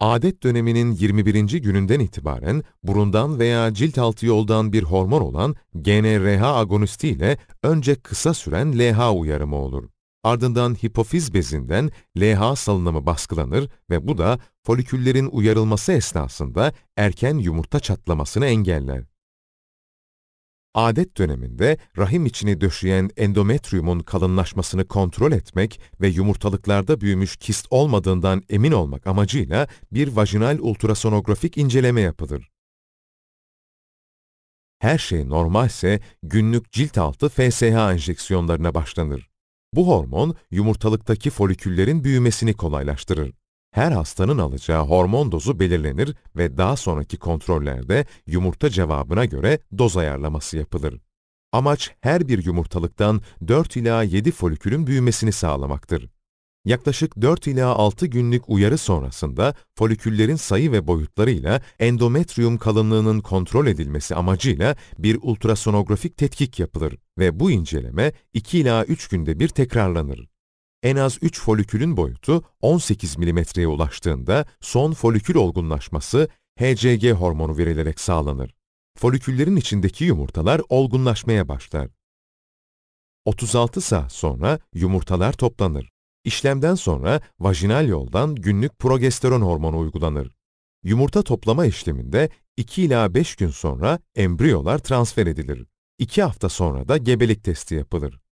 Adet döneminin 21. gününden itibaren burundan veya cilt altı yoldan bir hormon olan GnRH agonisti ile önce kısa süren LH uyarımı olur. Ardından hipofiz bezinden LH salınımı baskılanır ve bu da foliküllerin uyarılması esnasında erken yumurta çatlamasını engeller. Adet döneminde rahim içini döşeyen endometriumun kalınlaşmasını kontrol etmek ve yumurtalıklarda büyümüş kist olmadığından emin olmak amacıyla bir vajinal ultrasonografik inceleme yapılır. Her şey normalse günlük cilt altı FSH enjeksiyonlarına başlanır. Bu hormon yumurtalıktaki foliküllerin büyümesini kolaylaştırır. Her hastanın alacağı hormon dozu belirlenir ve daha sonraki kontrollerde yumurta cevabına göre doz ayarlaması yapılır. Amaç her bir yumurtalıktan 4 ila 7 folikülün büyümesini sağlamaktır. Yaklaşık 4 ila 6 günlük uyarı sonrasında foliküllerin sayı ve boyutlarıyla endometrium kalınlığının kontrol edilmesi amacıyla bir ultrasonografik tetkik yapılır ve bu inceleme 2 ila 3 günde bir tekrarlanır en az 3 folikülün boyutu 18 milimetreye ulaştığında son folikül olgunlaşması HCG hormonu verilerek sağlanır. Foliküllerin içindeki yumurtalar olgunlaşmaya başlar. 36 saat sonra yumurtalar toplanır. İşlemden sonra vajinal yoldan günlük progesteron hormonu uygulanır. Yumurta toplama işleminde 2 ila 5 gün sonra embriyolar transfer edilir. 2 hafta sonra da gebelik testi yapılır.